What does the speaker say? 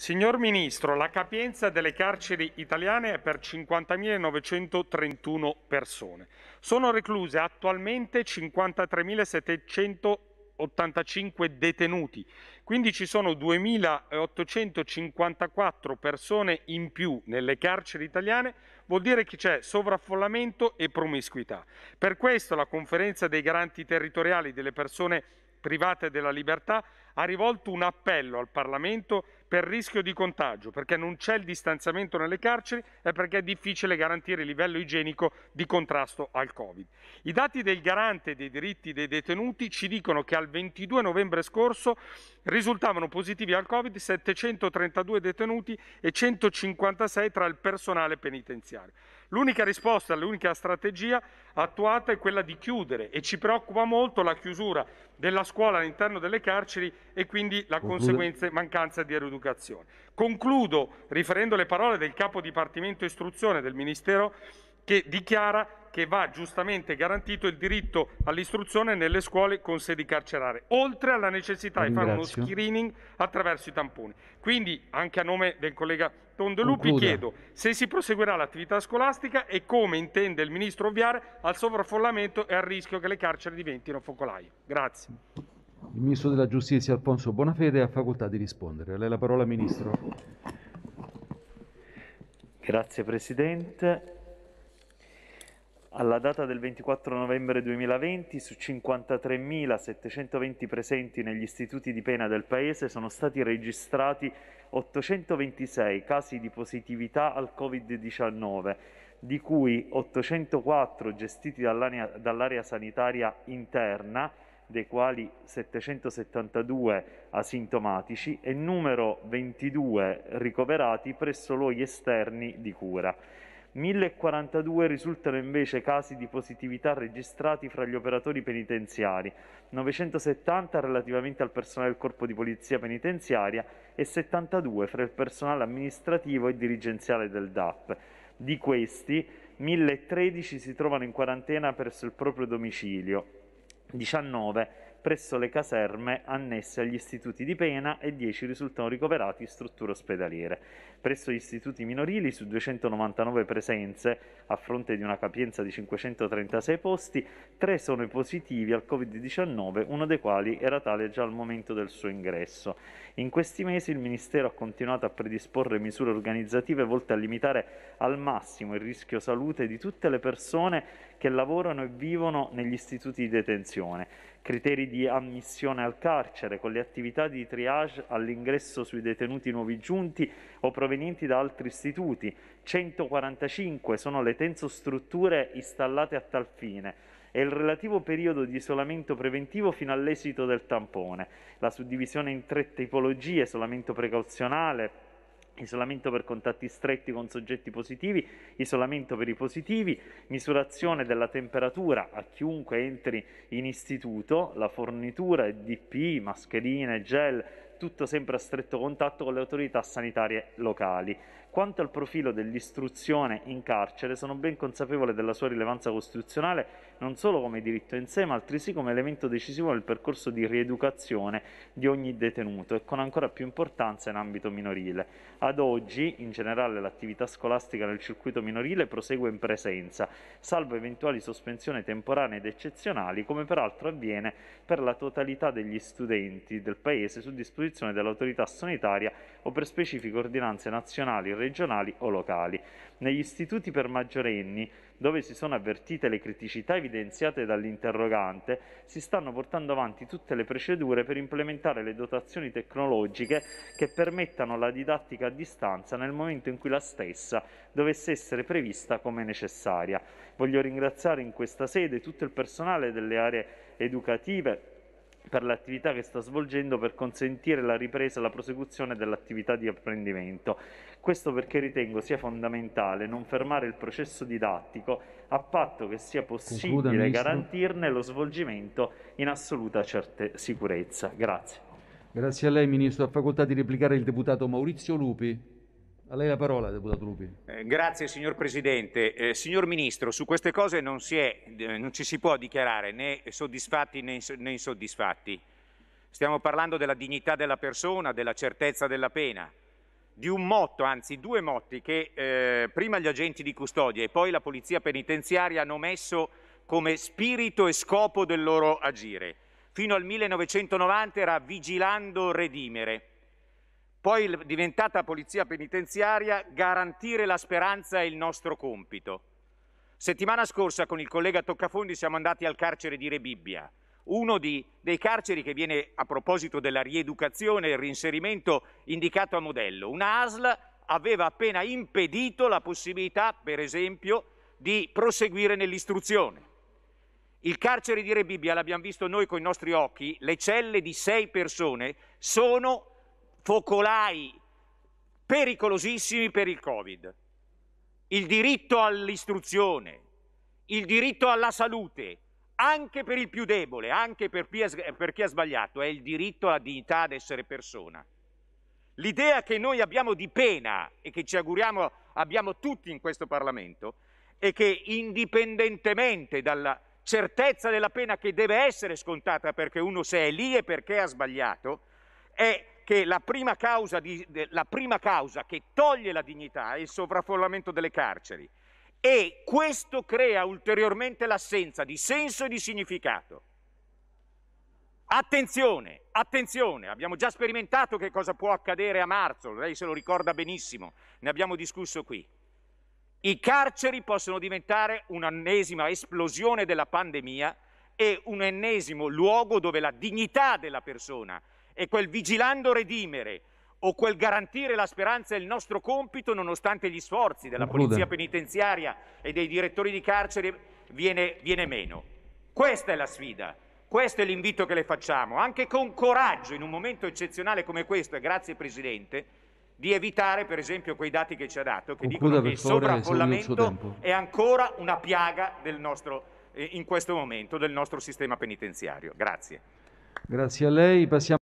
Signor Ministro, la capienza delle carceri italiane è per 50.931 persone. Sono recluse attualmente 53.785 detenuti, quindi ci sono 2.854 persone in più nelle carceri italiane, vuol dire che c'è sovraffollamento e promiscuità. Per questo la conferenza dei garanti territoriali delle persone private della libertà, ha rivolto un appello al Parlamento per rischio di contagio, perché non c'è il distanziamento nelle carceri e perché è difficile garantire il livello igienico di contrasto al Covid. I dati del garante dei diritti dei detenuti ci dicono che al 22 novembre scorso risultavano positivi al Covid 732 detenuti e 156 tra il personale penitenziario. L'unica risposta, l'unica strategia attuata è quella di chiudere e ci preoccupa molto la chiusura della scuola all'interno delle carceri e quindi la conseguente mancanza di rieducazione. Concludo riferendo le parole del capo Dipartimento Istruzione del Ministero che dichiara che va giustamente garantito il diritto all'istruzione nelle scuole con sedi carcerarie, oltre alla necessità di fare uno screening attraverso i tamponi. Quindi, anche a nome del collega Tondelupi Concluda. chiedo se si proseguirà l'attività scolastica e come intende il Ministro ovviare al sovraffollamento e al rischio che le carceri diventino focolai. Grazie. Il Ministro della Giustizia Alfonso Bonafede ha facoltà di rispondere. A lei la parola, Ministro. Grazie Presidente. Alla data del 24 novembre 2020, su 53.720 presenti negli istituti di pena del Paese sono stati registrati 826 casi di positività al Covid-19, di cui 804 gestiti dall'area, sanitaria interna, dei quali 772 asintomatici e numero 22 ricoverati presso luoghi esterni di cura. 1042 risultano invece casi di positività registrati fra gli operatori penitenziari, 970 relativamente al personale del Corpo di Polizia Penitenziaria e 72 fra il personale amministrativo e dirigenziale del DAP. Di questi, 1013 si trovano in quarantena presso il proprio domicilio, 19 presso le caserme annesse agli istituti di pena e 10 risultano ricoverati in strutture ospedaliere. Presso gli istituti minorili su 299 presenze a fronte di una capienza di 536 posti, 3 sono i positivi al Covid-19, uno dei quali era tale già al momento del suo ingresso. In questi mesi il Ministero ha continuato a predisporre misure organizzative volte a limitare al massimo il rischio salute di tutte le persone che lavorano e vivono negli istituti di detenzione, criteri di ammissione al carcere con le attività di triage all'ingresso sui detenuti nuovi giunti o provenienti da altri istituti. 145 sono le tensostrutture installate a tal fine e il relativo periodo di isolamento preventivo fino all'esito del tampone. La suddivisione in tre tipologie, isolamento precauzionale, isolamento per contatti stretti con soggetti positivi, isolamento per i positivi, misurazione della temperatura a chiunque entri in istituto, la fornitura di DPI, mascherine, gel, tutto sempre a stretto contatto con le autorità sanitarie locali. Quanto al profilo dell'istruzione in carcere, sono ben consapevole della sua rilevanza costituzionale non solo come diritto in sé, ma altresì come elemento decisivo nel percorso di rieducazione di ogni detenuto e con ancora più importanza in ambito minorile. Ad oggi, in generale, l'attività scolastica nel circuito minorile prosegue in presenza, salvo eventuali sospensioni temporanee ed eccezionali, come peraltro avviene per la totalità degli studenti del Paese su disposizione disposizione dell'autorità sanitaria o per specifiche ordinanze nazionali, regionali o locali. Negli istituti per maggiorenni, dove si sono avvertite le criticità evidenziate dall'interrogante, si stanno portando avanti tutte le procedure per implementare le dotazioni tecnologiche che permettano la didattica a distanza nel momento in cui la stessa dovesse essere prevista come necessaria. Voglio ringraziare in questa sede tutto il personale delle aree educative per l'attività che sta svolgendo per consentire la ripresa e la prosecuzione dell'attività di apprendimento. Questo perché ritengo sia fondamentale non fermare il processo didattico a patto che sia possibile Concluda, garantirne lo svolgimento in assoluta certe sicurezza. Grazie. Grazie a lei, Ministro. Ha facoltà di replicare il deputato Maurizio Lupi. A lei la parola, deputato Lupi. Eh, grazie signor Presidente. Eh, signor Ministro, su queste cose non, è, eh, non, ci si può dichiarare né soddisfatti né, né insoddisfatti. Stiamo parlando della dignità della persona, della certezza della pena, di un motto, anzi due motti, che eh, prima gli agenti di custodia e poi la polizia penitenziaria hanno messo come spirito e scopo del loro agire. Fino al 1990 era vigilando redimere poi diventata polizia penitenziaria, garantire la speranza è il nostro compito. Settimana scorsa con il collega Toccafondi siamo andati al carcere di Rebibbia, uno di, dei carceri che viene a proposito della rieducazione e il reinserimento indicato a modello. Una ASL aveva appena impedito la possibilità, per esempio, di proseguire nell'istruzione. Il carcere di Rebibbia, l'abbiamo visto noi con i nostri occhi, le celle di sei persone sono focolai pericolosissimi per il Covid. Il diritto all'istruzione, il diritto alla salute, anche per il più debole, anche per chi, ha, per chi ha sbagliato, è il diritto alla dignità ad essere persona. L'idea che noi abbiamo di pena e che ci auguriamo abbiamo tutti in questo Parlamento è che indipendentemente dalla certezza della pena che deve essere scontata perché uno se è lì e perché ha sbagliato, è che la prima, di, de, la prima causa che toglie la dignità è il sovraffollamento delle carceri e questo crea ulteriormente l'assenza di senso e di significato. Attenzione, attenzione, abbiamo già sperimentato che cosa può accadere a marzo, lei se lo ricorda benissimo, ne abbiamo discusso qui. I carceri possono diventare un'ennesima esplosione della pandemia e un ennesimo luogo dove la dignità della persona e quel vigilando redimere o quel garantire la speranza è il nostro compito nonostante gli sforzi della polizia penitenziaria e dei direttori di carcere viene, viene meno. Questa è la sfida, questo è l'invito che le facciamo, anche con coraggio in un momento eccezionale come questo, e grazie Presidente, di evitare per esempio quei dati che ci ha dato che Concluda, dicono che il sovraffollamento è ancora una piaga nostro, eh, in questo momento del nostro sistema penitenziario. Grazie. Grazie a lei. Passiamo